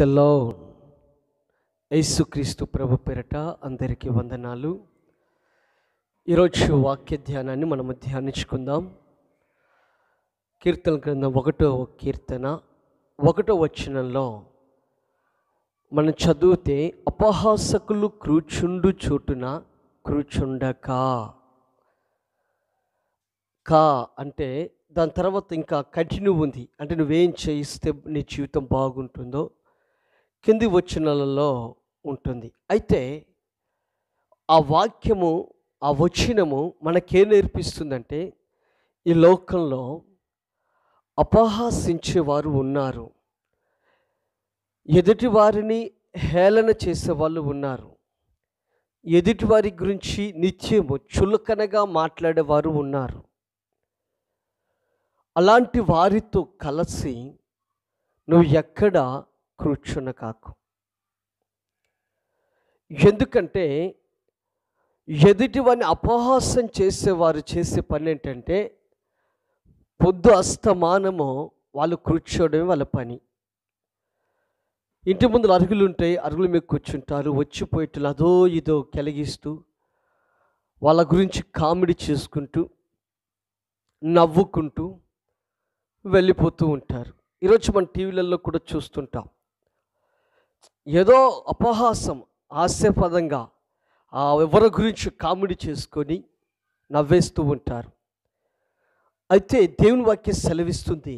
క్రీస్తుల్లో lord యేసుక్రీస్తు ప్రభు పేరట అందరికీ వందనాలు ఈరోజు వాక్య ధ్యానాన్ని మనము ధ్యానించుకుందాం కీర్తన గ్రంథం ఒకటో కీర్తన ఒకటో వచనంలో మనం చదివితే అపహాసకులు క్రూచుండు చోటున క్రూచుండక కా అంటే దాని తర్వాత ఇంకా కంటిన్యూ ఉంది అంటే నువ్వేం చేయిస్తే నీ జీవితం బాగుంటుందో కింది వచనాలలో ఉంటుంది అయితే ఆ వాక్యము ఆ వచనము మనకేం నేర్పిస్తుందంటే ఈ లోకంలో అపహాసించేవారు ఉన్నారు ఎదుటి వారిని హేళన చేసేవాళ్ళు ఉన్నారు ఎదుటి వారి గురించి నిత్యము చులకనగా మాట్లాడేవారు ఉన్నారు అలాంటి వారితో కలిసి నువ్వు ఎక్కడ కూర్చున్న కాకు ఎందుకంటే ఎదుటివని అపహాసం చేసేవారు చేసే పని ఏంటంటే పొద్దు అస్తమానము వాళ్ళు కూర్చోవడమే వాళ్ళ పని ఇంటి ముందు అరుగులు ఉంటాయి అరుగుల మీద కూర్చుంటారు వచ్చిపోయేట్లు అదో ఇదో కలిగిస్తూ వాళ్ళ గురించి కామెడీ చేసుకుంటూ నవ్వుకుంటూ వెళ్ళిపోతూ ఉంటారు ఈరోజు మన టీవీలలో కూడా చూస్తుంటాం ఏదో అపహాసం హాస్యపదంగా ఆ ఎవరి గురించి కామెడీ చేసుకొని నవ్వేస్తూ ఉంటారు అయితే దేవుని వాక్యం సెలవిస్తుంది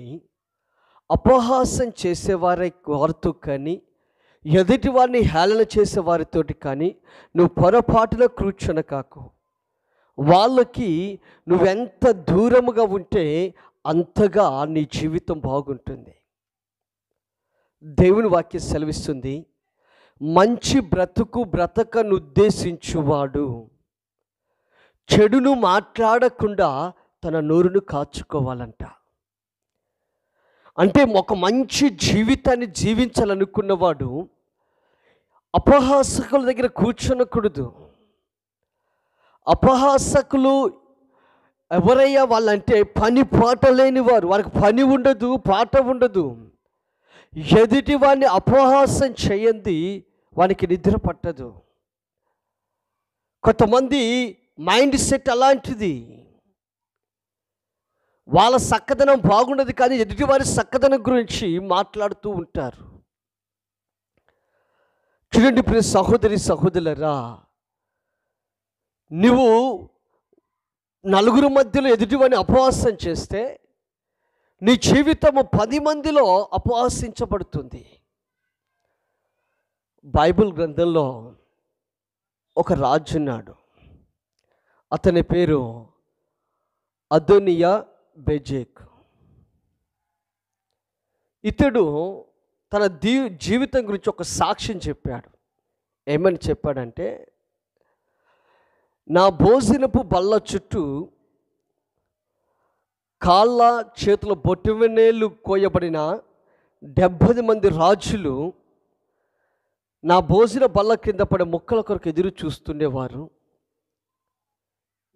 అపహాసం చేసేవారే వారితో కానీ ఎదుటి వారిని హేళన చేసే వారితోటి కానీ నువ్వు పొరపాటులో కూర్చొన కాకు వాళ్ళకి నువ్వెంత దూరముగా ఉంటే అంతగా నీ జీవితం బాగుంటుంది దేవుని వాక్యం సెలవిస్తుంది మంచి బ్రతుకు బ్రతకనుద్దేశించువాడు చెడును మాట్లాడకుండా తన నోరును కాచుకోవాలంట అంటే ఒక మంచి జీవితాన్ని జీవించాలనుకున్నవాడు అపహాసకుల దగ్గర కూర్చొనకూడదు అపహాసకులు ఎవరయ్యా వాళ్ళంటే పని పాట లేని వారు వారికి పని ఉండదు పాట ఉండదు ఎదుటి వాడిని అపహాసం చేయంది వానికి నిద్ర పట్టదు కొంతమంది మైండ్ సెట్ అలాంటిది వాళ్ళ చక్కదనం బాగుండదు కానీ ఎదుటి వారి చక్కదనం గురించి మాట్లాడుతూ ఉంటారు చూడండి ప్రియ సహోదరి సహోదరులరా నువ్వు నలుగురు మధ్యలో ఎదుటివాడిని అపవాసం చేస్తే నీ జీవితము పది మందిలో అపవాసించబడుతుంది బైబిల్ గ్రంథంలో ఒక రాజున్నాడు అతని పేరు అదోనియా బెజేక్ ఇతడు తన దీ జీవితం గురించి ఒక సాక్ష్యం చెప్పాడు ఏమని చెప్పాడంటే నా భోజనపు బల్ల చుట్టూ కాళ్ళ చేతుల బొట్టువెనేళ్ళు కోయబడిన డెబ్భై మంది రాజులు నా భోజన బల్ల కింద పడే మొక్కల కొరకు ఎదురు చూస్తుండేవారు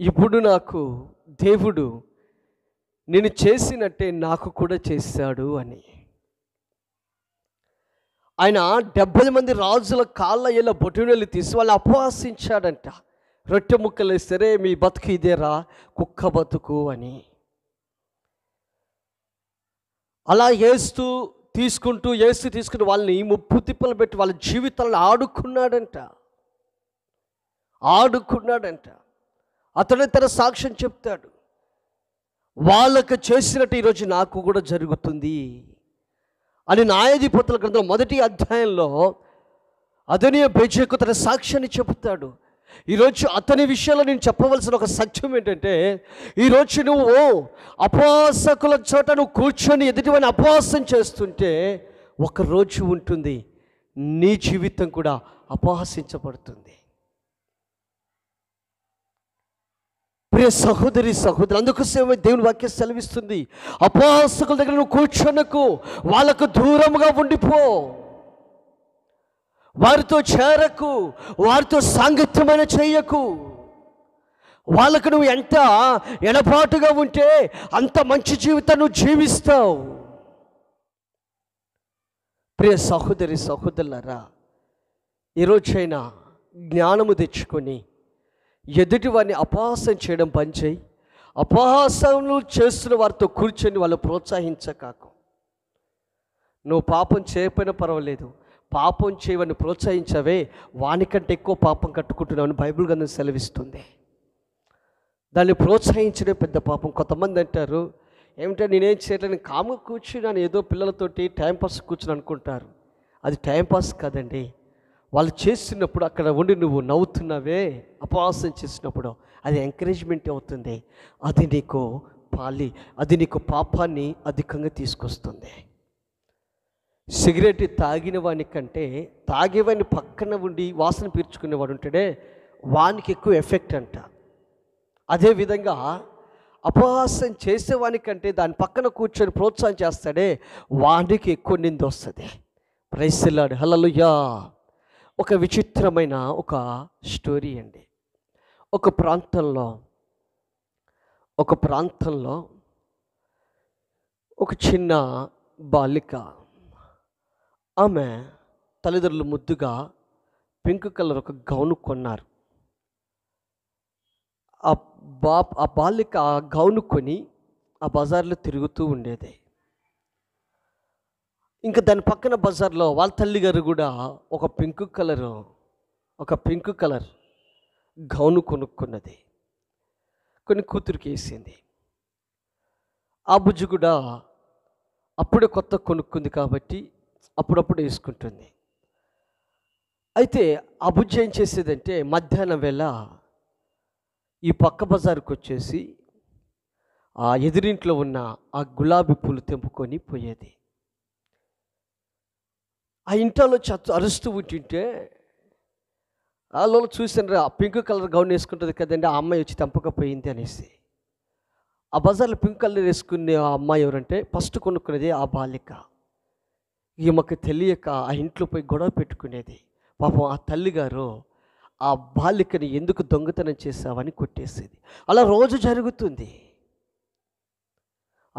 ఇప్పుడు నాకు దేవుడు నేను చేసినట్టే నాకు కూడా చేశాడు అని ఆయన డెబ్బై మంది రాజుల కాళ్ళ ఇలా బొటినలు తీసి వాళ్ళు అపవాసించాడంట రొట్టె ముక్కలు వేస్తే మీ బతుకు ఇదేరా కుక్క బతుకు అని అలా ఏస్తూ తీసుకుంటూ ఏస్తూ తీసుకుంటూ వాళ్ళని ముప్పు తిప్పలు పెట్టి వాళ్ళ జీవితాలను ఆడుకున్నాడంట ఆడుకున్నాడంట అతడే తన సాక్ష్యం చెప్తాడు వాళ్ళకు చేసినట్టు ఈరోజు నాకు కూడా జరుగుతుంది అని న్యాయాధిపతుల గ్రంథం మొదటి అధ్యాయంలో అదనీయ బెజకు తన సాక్ష్యాన్ని చెబుతాడు ఈరోజు అతని విషయంలో నేను చెప్పవలసిన ఒక సత్యం ఏంటంటే ఈరోజు నువ్వు అపవాసకుల చోట నువ్వు కూర్చొని ఎదుటివని అపవాసం చేస్తుంటే ఒకరోజు ఉంటుంది నీ జీవితం కూడా అపహసించబడుతుంది ప్రియ సహోదరి సహోదరి అందుకు సేవ దేవుని వాక్యం సెలవిస్తుంది అపహాసకుల దగ్గర నువ్వు కూర్చొనకు వాళ్ళకు దూరంగా ఉండిపో వారితో చేరకు వారితో సాంగత్యమైన చేయకు వాళ్ళకు నువ్వు ఎంత ఎడపాటుగా ఉంటే అంత మంచి జీవితం నువ్వు జీవిస్తావు ప్రియ సహోదరి సహోదరులరా ఈరోజైనా జ్ఞానము తెచ్చుకొని ఎదుటి వారిని అపహాసం చేయడం పనిచేయి అపహాసములు చేస్తున్న వారితో కూర్చొని వాళ్ళు ప్రోత్సహించకాకు నువ్వు పాపం చేయకపోయినా పర్వాలేదు పాపం చేయవని ప్రోత్సహించవే వానికంటే ఎక్కువ పాపం కట్టుకుంటున్నామని బైబిల్ గ్రంథం సెలవిస్తుంది దాన్ని ప్రోత్సహించడే పెద్ద పాపం కొంతమంది అంటారు ఏమిటంటే నేనేం కామ కూర్చుని కూర్చున్నాను ఏదో పిల్లలతోటి టైంపాస్ కూర్చుని అనుకుంటారు అది టైంపాస్ కాదండి వాళ్ళు చేస్తున్నప్పుడు అక్కడ ఉండి నువ్వు నవ్వుతున్నావే అపవాసం చేసినప్పుడు అది ఎంకరేజ్మెంట్ అవుతుంది అది నీకు పాలి అది నీకు పాపాన్ని అధికంగా తీసుకొస్తుంది సిగరెట్ తాగిన వాని కంటే తాగేవాని పక్కన ఉండి వాసన పీర్చుకునేవాడు ఉంటాడే వానికి ఎక్కువ ఎఫెక్ట్ అంట అదేవిధంగా అపహాసం చేసేవానికంటే దాని పక్కన కూర్చొని ప్రోత్సాహం చేస్తాడే వానికి ఎక్కువ నింది వస్తుంది ప్రైస్లాడు హలలుయా ఒక విచిత్రమైన ఒక స్టోరీ అండి ఒక ప్రాంతంలో ఒక ప్రాంతంలో ఒక చిన్న బాలిక ఆమె తల్లిదండ్రులు ముద్దుగా పింక్ కలర్ ఒక గౌను కొన్నారు ఆ బా ఆ బాలిక ఆ గౌను కొని ఆ బజార్లో తిరుగుతూ ఉండేది ఇంకా దాని పక్కన బజార్లో వాళ్ళ తల్లిగారు కూడా ఒక పింక్ కలర్ ఒక పింక్ కలర్ గౌను కొనుక్కున్నది కొన్ని కూతురికి వేసింది ఆ బుజ్జు కూడా అప్పుడే కొత్త కొనుక్కుంది కాబట్టి అప్పుడప్పుడు వేసుకుంటుంది అయితే ఆ బుజ్జి ఏం చేసేదంటే మధ్యాహ్నం వేళ ఈ పక్క బజార్కి వచ్చేసి ఆ ఎదురింట్లో ఉన్న ఆ గులాబీ పూలు తెంపుకొని పోయేది ఆ ఇంట్లో చచ్చు అరుస్తూ ఉంటుంటే వాళ్ళు చూసాను ఆ పింక్ కలర్ గౌన్ వేసుకుంటుంది కదండి ఆ అమ్మాయి వచ్చి తెంపకపోయింది అనేసి ఆ బజార్లో పింక్ కలర్ వేసుకునే ఆ అమ్మాయి ఎవరంటే ఫస్ట్ కొనుక్కునేది ఆ బాలిక ఈమెకు తెలియక ఆ ఇంట్లో పోయి గొడవ పెట్టుకునేది పాపం ఆ తల్లిగారు ఆ బాలికని ఎందుకు దొంగతనం చేశావని కొట్టేసేది అలా రోజు జరుగుతుంది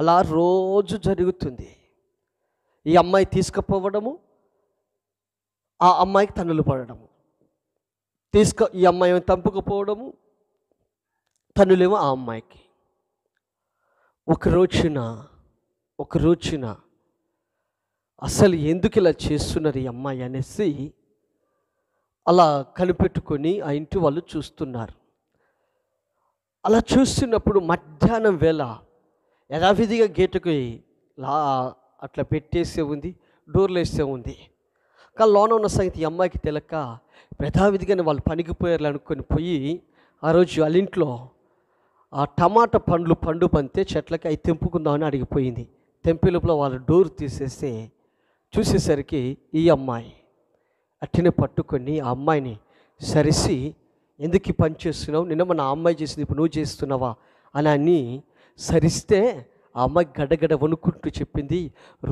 అలా రోజు జరుగుతుంది ఈ అమ్మాయి తీసుకుపోవడము ఆ అమ్మాయికి తన్నులు పడడము తీసుకు ఈ అమ్మాయి తంపుకపోవడము తన్నులేమో ఆ అమ్మాయికి ఒక రోజున ఒక రోజున అసలు ఎందుకు ఇలా చేస్తున్నారు ఈ అమ్మాయి అనేసి అలా కనిపెట్టుకొని ఆ ఇంటి వాళ్ళు చూస్తున్నారు అలా చూస్తున్నప్పుడు మధ్యాహ్నం వేళ యథావిధిగా గేటుకు లా అట్లా పెట్టేసే ఉంది డోర్లు వేసే ఉంది కానీ లోన ఉన్న సంగతి ఈ అమ్మాయికి తెలక యథావిధిగానే వాళ్ళు పనికిపోయారు అనుకొని పోయి ఆ రోజు వాళ్ళ ఇంట్లో ఆ టమాటా పండ్లు పండు పంతే చెట్లకి అవి తెంపుకుందామని అడిగిపోయింది తెంపి లోపల వాళ్ళు డోర్ తీసేస్తే చూసేసరికి ఈ అమ్మాయి అట్టిని పట్టుకొని ఆ అమ్మాయిని సరిసి ఎందుకు పని చేస్తున్నావు నిన్న మన అమ్మాయి చేసింది ఇప్పుడు నువ్వు చేస్తున్నావా అని అని సరిస్తే ఆ అమ్మాయి గడగడ వణుకుంటూ చెప్పింది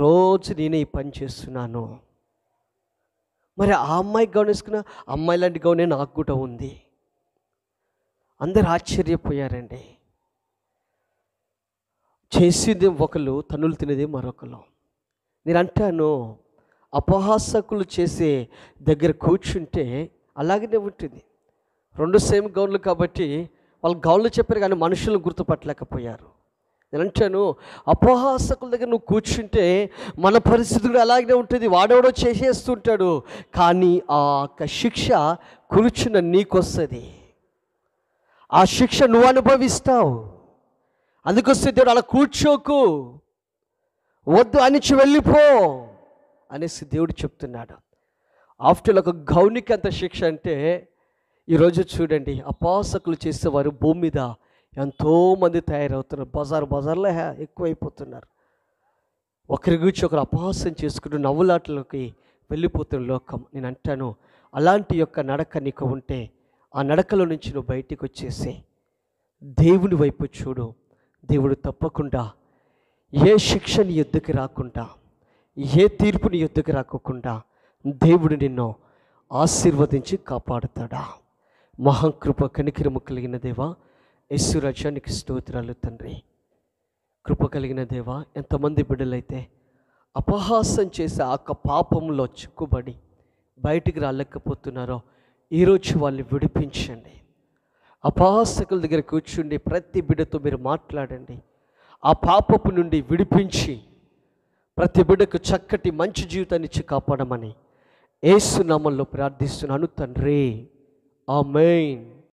రోజు నేనే ఈ పని చేస్తున్నాను మరి ఆ అమ్మాయి గౌనేసుకున్న వేసుకున్న అమ్మాయి లాంటి గౌనే నాకు కూడా ఉంది అందరు ఆశ్చర్యపోయారండి చేసేది ఒకరు తనులు తినేది మరొకరు నేను అంటాను అపహాసకులు చేసే దగ్గర కూర్చుంటే అలాగనే ఉంటుంది రెండు సేమ్ గౌన్లు కాబట్టి వాళ్ళు గౌన్లు చెప్పారు కానీ మనుషులను గుర్తుపట్టలేకపోయారు నేను అంటాను అపహాసకుల దగ్గర నువ్వు కూర్చుంటే మన పరిస్థితి కూడా అలాగే ఉంటుంది వాడెవడో చేసేస్తుంటాడు కానీ ఆ యొక్క శిక్ష కూర్చున్న నీకొస్తుంది ఆ శిక్ష నువ్వు అనుభవిస్తావు అందుకొస్తే దేవుడు అలా కూర్చోకు వద్దు అనిచి వెళ్ళిపో అనేసి దేవుడు చెప్తున్నాడు ఆఫ్టర్ ఒక గౌనికి అంత శిక్ష అంటే ఈరోజు చూడండి అపాసకులు చేసేవారు భూమి మీద ఎంతోమంది తయారవుతున్నారు బజార్ బజార్లో ఎక్కువైపోతున్నారు ఒకరి గురించి ఒకరు అపాసం చేసుకుంటూ నవ్వులాటలోకి వెళ్ళిపోతున్న లోకం నేను అంటాను అలాంటి యొక్క నడక నీకు ఉంటే ఆ నడకలో నుంచి నువ్వు బయటికి వచ్చేసి దేవుని వైపు చూడు దేవుడు తప్పకుండా ఏ శిక్షని ఎద్దుకి రాకుండా ఏ తీర్పు నీ యుద్ధకు రాకోకుండా దేవుడు నిన్ను ఆశీర్వదించి కాపాడుతాడా మహాకృప కనికిరము కలిగిన దేవా యశ్వరాజ్యానికి స్తోత్రాలు తండ్రి కృప కలిగిన దేవా ఎంతమంది బిడ్డలైతే అపహాసం చేసే ఆ పాపంలో చిక్కుబడి బయటికి రాలేకపోతున్నారో ఈరోజు వాళ్ళని విడిపించండి అపహాసకుల దగ్గర కూర్చుండి ప్రతి బిడ్డతో మీరు మాట్లాడండి ఆ పాపపు నుండి విడిపించి ప్రతి బిడ్డకు చక్కటి మంచి జీవితాన్ని ఇచ్చి కాపాడమని ఏసునామంలో ప్రార్థిస్తున్నాను తండ్రి ఆ మెయిన్